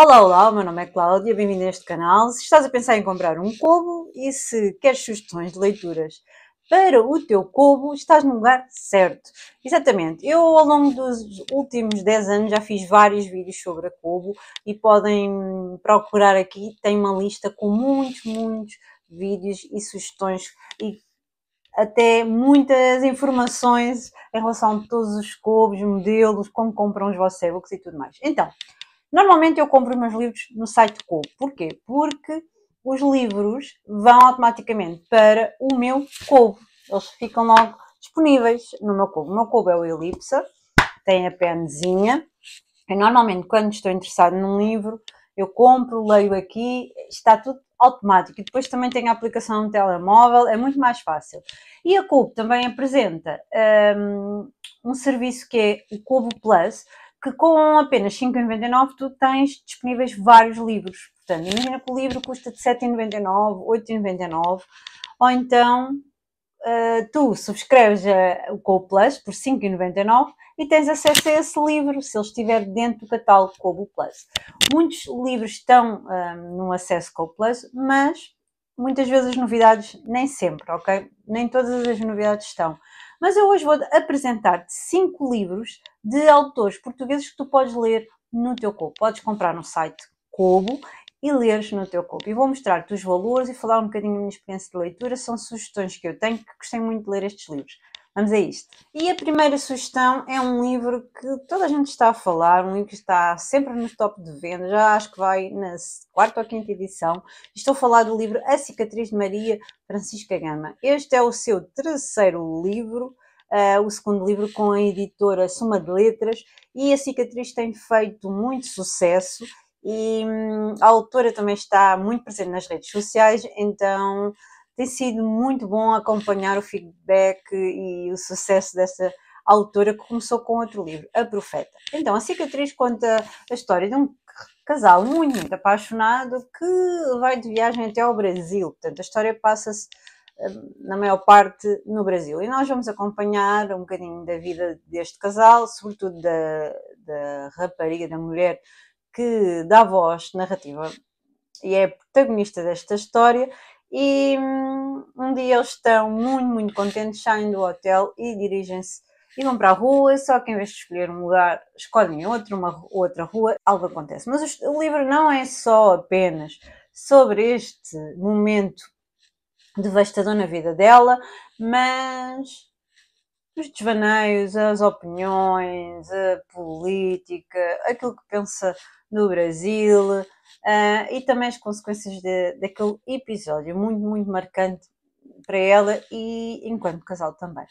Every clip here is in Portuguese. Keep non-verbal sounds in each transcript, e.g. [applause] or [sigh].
Olá, olá, o meu nome é Cláudia, bem-vindo a este canal. Se estás a pensar em comprar um cubo e se queres sugestões de leituras para o teu cubo, estás no lugar certo. Exatamente. Eu, ao longo dos últimos 10 anos, já fiz vários vídeos sobre a cubo e podem procurar aqui, tem uma lista com muitos, muitos vídeos e sugestões e até muitas informações em relação a todos os cubos, modelos, como compram os vossos e-books e tudo mais. Então, Normalmente eu compro os meus livros no site Coop. Porquê? Porque os livros vão automaticamente para o meu Coop. Eles ficam logo disponíveis no meu Coop. O meu Coop é o Elipsa, tem a penzinha. normalmente, quando estou interessado num livro, eu compro, leio aqui, está tudo automático. E depois também tem a aplicação no telemóvel, é muito mais fácil. E a Cubo também apresenta um, um serviço que é o Cubo Plus, que com apenas 5,99 tu tens disponíveis vários livros. Portanto, imagina que o livro custa de 7,99, 8,99, ou então uh, tu subscreves a, eh, com o Plus por 5,99 e tens acesso a esse livro, se ele estiver dentro do catálogo Kobo Plus. Muitos livros estão eh, um, no acesso Kobo Plus, mas muitas vezes as novidades, nem sempre, ok? Nem todas as novidades estão. Mas eu hoje vou apresentar-te cinco livros de autores portugueses que tu podes ler no teu Kobo. Podes comprar no site Kobo e leres no teu Kobo. E vou mostrar-te os valores e falar um bocadinho da minha experiência de leitura. São sugestões que eu tenho, que gostei muito de ler estes livros. Vamos a isto. E a primeira sugestão é um livro que toda a gente está a falar, um livro que está sempre no top de venda, já acho que vai na quarta ou quinta edição. Estou a falar do livro A Cicatriz de Maria Francisca Gama. Este é o seu terceiro livro. Uh, o segundo livro com a editora Suma de Letras e a cicatriz tem feito muito sucesso e hum, a autora também está muito presente nas redes sociais, então tem sido muito bom acompanhar o feedback e o sucesso dessa autora que começou com outro livro, A Profeta. Então, a cicatriz conta a história de um casal muito, muito apaixonado que vai de viagem até ao Brasil. Portanto, a história passa-se eh, na maior parte no Brasil. E nós vamos acompanhar um bocadinho da vida deste casal, sobretudo da, da rapariga, da mulher que dá voz narrativa e é protagonista desta história. E hum, um dia eles estão muito, muito contentes, saem do hotel e dirigem-se e vão para a rua, só que em vez de escolher um lugar, escolhem outro, uma outra rua, algo acontece. Mas o livro não é só apenas sobre este momento devastador na vida dela, mas os desvaneios, as opiniões, a política, aquilo que pensa no Brasil uh, e também as consequências de, daquele episódio muito, muito marcante para ela e enquanto casal também.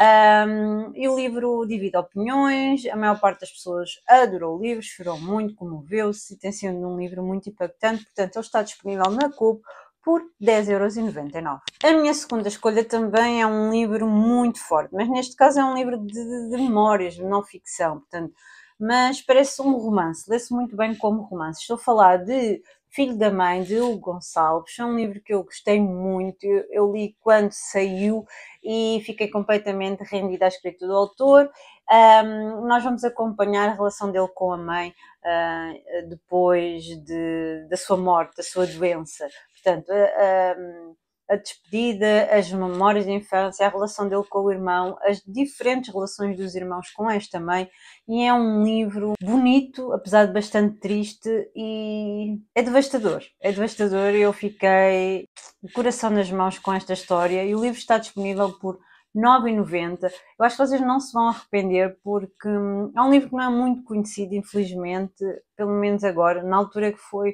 Um, e o livro divide opiniões, a maior parte das pessoas adorou o livro, chorou muito, comoveu-se, tem sido um livro muito impactante, portanto ele está disponível na CUB por 10,99€. A minha segunda escolha também é um livro muito forte, mas neste caso é um livro de, de, de memórias, de não ficção, portanto, mas parece um romance, lê-se muito bem como romance. Estou a falar de Filho da Mãe, de Hugo Gonçalves. É um livro que eu gostei muito, eu, eu li quando saiu e fiquei completamente rendida à escrita do autor. Um, nós vamos acompanhar a relação dele com a mãe uh, depois de, da sua morte, da sua doença. Portanto, uh, ah, um, a despedida, as memórias de infância, a relação dele com o irmão, as diferentes relações dos irmãos com esta mãe. E é um livro bonito, apesar de bastante triste, e é devastador. É devastador. Eu fiquei de coração nas mãos com esta história. E o livro está disponível por 9,90. Eu acho que vocês não se vão arrepender porque hum, é um livro que não é muito conhecido, infelizmente, pelo menos agora. Na altura que foi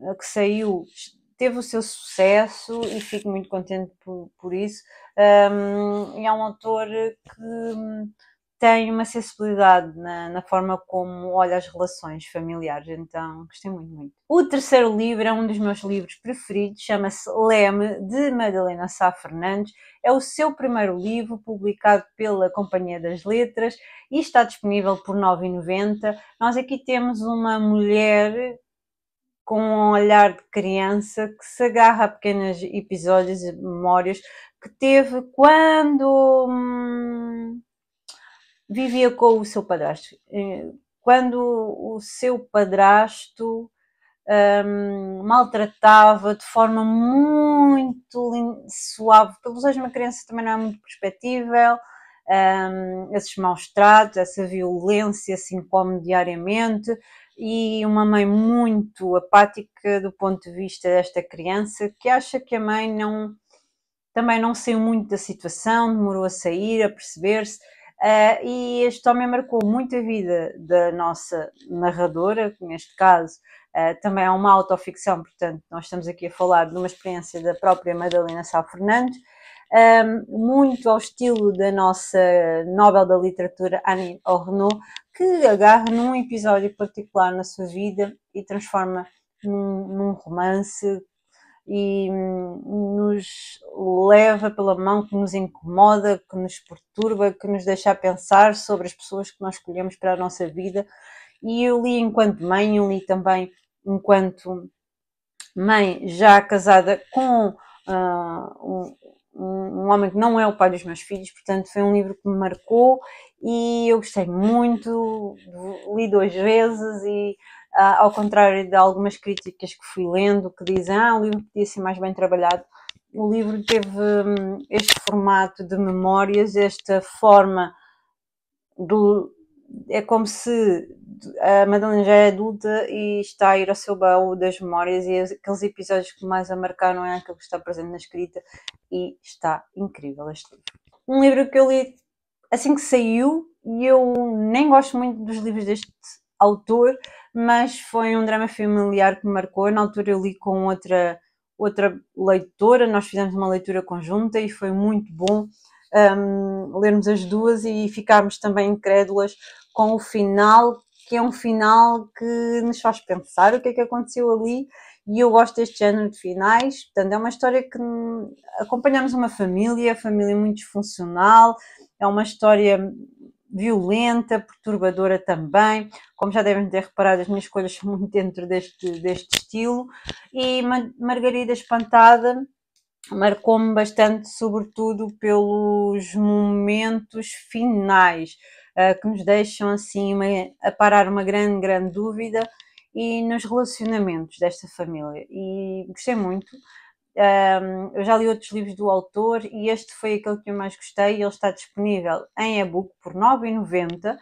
eh, que saiu, teve o seu sucesso e fico muito contente por, por isso. Um, é um autor que hum, tem uma sensibilidade na, na, forma como olha as relações familiares, então gostei muito, muito. O terceiro livro é um dos meus livros preferidos, chama-se Leme, de Madalena Sá Fernandes. É o seu primeiro livro, publicado pela Companhia das Letras e está disponível por 9,90. Nós aqui temos uma mulher com um olhar de criança que se agarra a pequenos episódios e memórias que teve quando hum, vivia com o seu padrasto. Eh, quando o seu padrasto hum, maltratava de forma muito suave, pelo menos uma criança também não é muito perspectível. Hum, esses maus tratos, essa violência se impõe diariamente, e uma mãe muito apática do ponto de vista desta criança que acha que a mãe não também não saiu muito da situação, demorou a sair, a perceber-se. Uh, e este homem marcou muito a vida da nossa narradora, que neste caso uh, também é uma autoficção, portanto, nós estamos aqui a falar de uma experiência da própria Madalena Sá Fernandes, um, muito ao estilo da nossa Nobel da Literatura, Annie Ornaud, que agarra num episódio particular na sua vida e transforma num, num romance e hum, nos leva pela mão, que nos incomoda, que nos perturba, que nos deixa a pensar sobre as pessoas que nós escolhemos para a nossa vida. E eu li enquanto mãe, eu li também enquanto mãe já casada com uh, um homem que não é o pai dos meus filhos, portanto foi um livro que me marcou e eu gostei muito, li duas vezes e ah, ao contrário de algumas críticas que fui lendo que dizem ah, o livro podia ser mais bem trabalhado, o livro teve hum, este formato de memórias, esta forma do é como se a Madalena já é adulta e está a ir ao seu baú das memórias e é aqueles episódios que mais a marcaram é aquele que está presente na escrita e está incrível este livro. Um livro que eu li assim que saiu e eu nem gosto muito dos livros deste autor, mas foi um drama familiar que me marcou. Na altura eu li com outra, outra leitora, nós fizemos uma leitura conjunta e foi muito bom um, lermos as duas e ficarmos também incrédulas com o final que é um final que nos faz pensar o que é que aconteceu ali e eu gosto deste género de finais. Portanto, é uma história que acompanhamos uma família, família muito disfuncional, é uma história violenta, perturbadora também. Como já devem ter reparado, as minhas escolhas [laughs] são muito dentro deste, deste estilo. E Margarida Espantada marcou-me bastante, sobretudo pelos momentos finais. Eh, que nos deixam assim uma, a parar uma grande, grande dúvida e nos relacionamentos desta família. E gostei muito. Um, eu já li outros livros do autor e este foi aquele que eu mais gostei. Ele está disponível em e-book por 9,90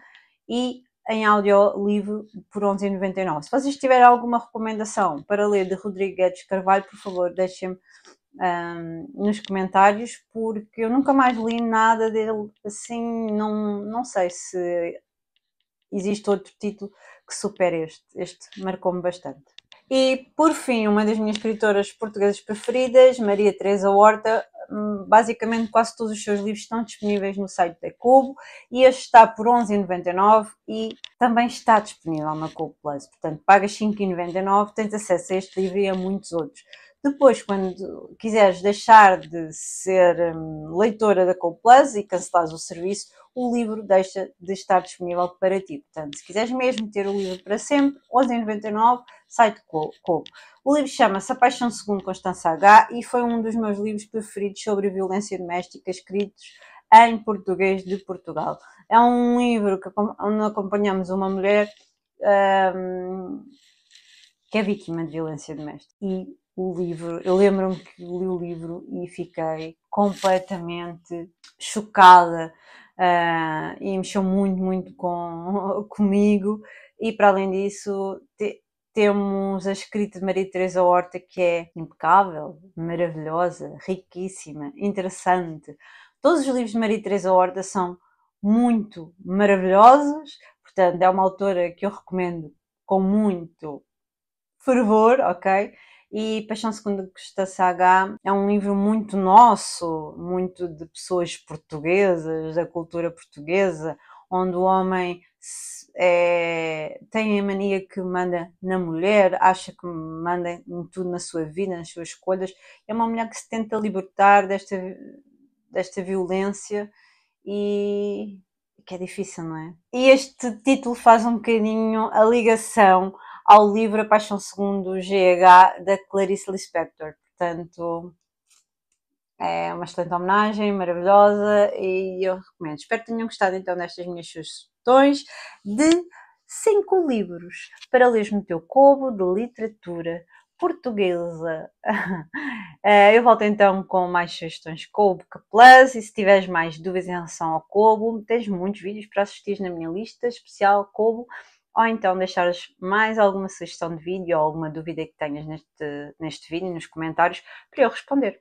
e em audiolivro por 11,99. Se vocês tiverem alguma recomendação para ler de Rodrigues Carvalho, por favor, deixem-me um, nos comentários, porque eu nunca mais li nada dele assim, não, não sei se existe outro título que supere este. Este marcou-me bastante. E, por fim, uma das minhas escritoras portuguesas preferidas, Maria Teresa Horta, hum, basicamente quase todos os seus livros estão disponíveis no site da Cubo e este está por 11,99 e também está disponível na Cubo Plus. Portanto, pagas 5,99, tens acesso a este livro e a muitos outros. Depois, quando quiseres deixar de ser hum, leitora da Complus e cancelares o serviço, o livro deixa de estar disponível para ti. Portanto, se quiseres mesmo ter o livro para sempre, 11,99, site Coop. O livro chama-se A Paixão Segundo Constança H e foi um dos meus livros preferidos sobre violência doméstica, escritos em português de Portugal. É um livro que, onde acompanhamos uma mulher hum, que é vítima de violência doméstica. E o livro. Eu lembro-me que li o livro e fiquei completamente chocada uh, e mexeu muito, muito com, [laughs] comigo. E para além disso, te, temos a escrita de Maria Teresa Horta que é impecável, maravilhosa, riquíssima, interessante. Todos os livros de Maria Teresa Horta são muito maravilhosos, portanto é uma autora que eu recomendo com muito fervor, ok? E Paixão Segunda Costa H é um livro muito nosso, muito de pessoas portuguesas, da cultura portuguesa, onde o homem é, tem a mania que manda na mulher, acha que manda em tudo na sua vida, nas suas escolhas. É uma mulher que se tenta libertar desta, desta violência e que é difícil, não é? E este título faz um bocadinho a ligação ao livro A Paixão Segundo GH da Clarice Lispector. Portanto, é uma excelente homenagem, maravilhosa e eu recomendo. Espero que tenham gostado então destas minhas sugestões de cinco livros para ler no teu cobo de literatura portuguesa. [laughs] Eh, eu volto então com mais sugestões Cobo Plus e se tiveres mais dúvidas em relação ao Cobo, tens muitos vídeos para assistir na minha lista especial Cobo ou então deixares mais alguma sugestão de vídeo ou alguma dúvida que tenhas neste, neste vídeo, nos comentários, para eu responder.